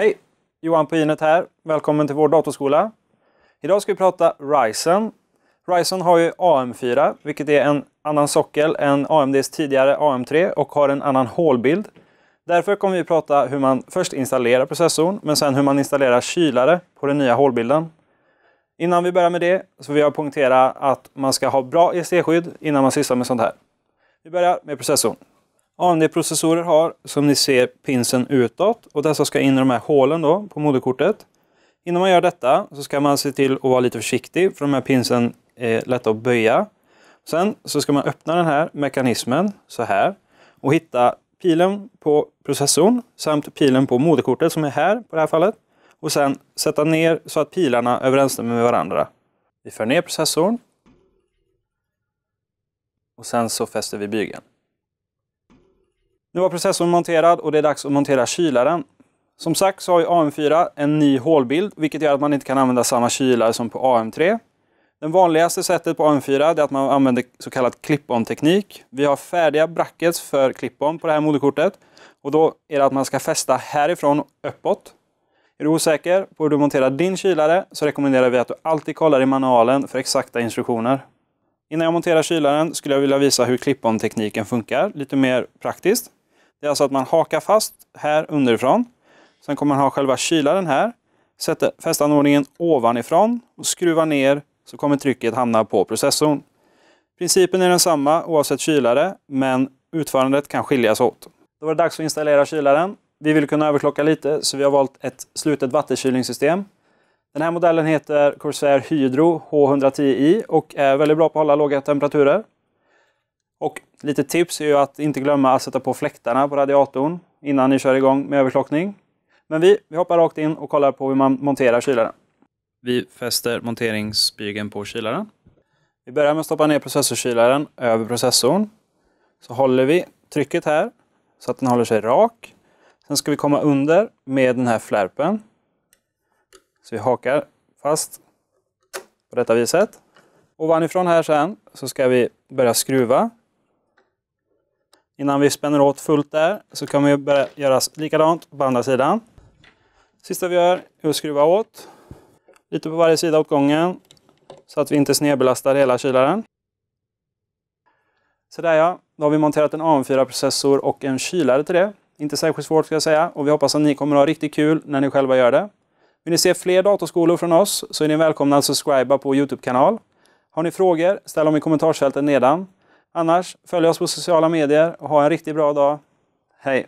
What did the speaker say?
Hej! Johan på Inet här. Välkommen till vår datorskola. Idag ska vi prata Ryzen. Ryzen har ju AM4, vilket är en annan sockel än AMDs tidigare AM3 och har en annan hålbild. Därför kommer vi prata hur man först installerar processorn, men sen hur man installerar kylare på den nya hålbilden. Innan vi börjar med det så vill jag poängtera att man ska ha bra EC-skydd innan man sysslar med sånt här. Vi börjar med processorn. AMD-processorer har som ni ser pinsen utåt och dessa ska in i de här hålen då på moderkortet. Innan man gör detta så ska man se till att vara lite försiktig för de här pinsen är lätta att böja. Sen så ska man öppna den här mekanismen så här och hitta pilen på processorn samt pilen på moderkortet som är här på det här fallet. Och sen sätta ner så att pilarna överensstämmer med varandra. Vi för ner processorn. Och sen så fäster vi bygeln. Nu var processorn monterad och det är dags att montera kylaren. Som sagt så har ju AM4 en ny hålbild vilket gör att man inte kan använda samma kylare som på AM3. Det vanligaste sättet på AM4 är att man använder så kallad clip-on-teknik. Vi har färdiga brackets för clip-on på det här moderkortet. Och då är det att man ska fästa härifrån uppåt. Är du osäker på hur du monterar din kylare så rekommenderar vi att du alltid kollar i manualen för exakta instruktioner. Innan jag monterar kylaren skulle jag vilja visa hur clip-on-tekniken funkar lite mer praktiskt. Det är alltså att man hakar fast här underifrån. Sen kommer man ha själva kylaren här. Sätter fästanordningen ovanifrån och skruvar ner så kommer trycket hamna på processorn. Principen är densamma oavsett kylare men utförandet kan skiljas åt. Då var det dags att installera kylaren. Vi vill kunna överklocka lite så vi har valt ett slutet vattenkylningssystem. Den här modellen heter Corsair Hydro H110i och är väldigt bra på att hålla låga temperaturer. Och lite tips är ju att inte glömma att sätta på fläktarna på radiatorn innan ni kör igång med överklockning. Men vi, vi hoppar rakt in och kollar på hur man monterar kylaren. Vi fäster monteringsbygeln på kylaren. Vi börjar med att stoppa ner processorkylaren över processorn. Så håller vi trycket här så att den håller sig rak. Sen ska vi komma under med den här flärpen. Så vi hakar fast på detta viset. Ovanifrån här sen så ska vi börja skruva Innan vi spänner åt fullt där så kan vi börja göra likadant på andra sidan. Sista vi gör är att skruva åt. Lite på varje sida åt gången. Så att vi inte snedbelastar hela kylaren. Så där ja, då har vi monterat en AM4-processor och en kylare till det. Inte särskilt svårt ska jag säga och vi hoppas att ni kommer att ha riktigt kul när ni själva gör det. Vill ni se fler datorskolor från oss så är ni välkomna att subscriba på Youtube-kanal. Har ni frågor, ställ dem i kommentarsfältet nedan. Annars, följ oss på sociala medier och ha en riktigt bra dag. Hej!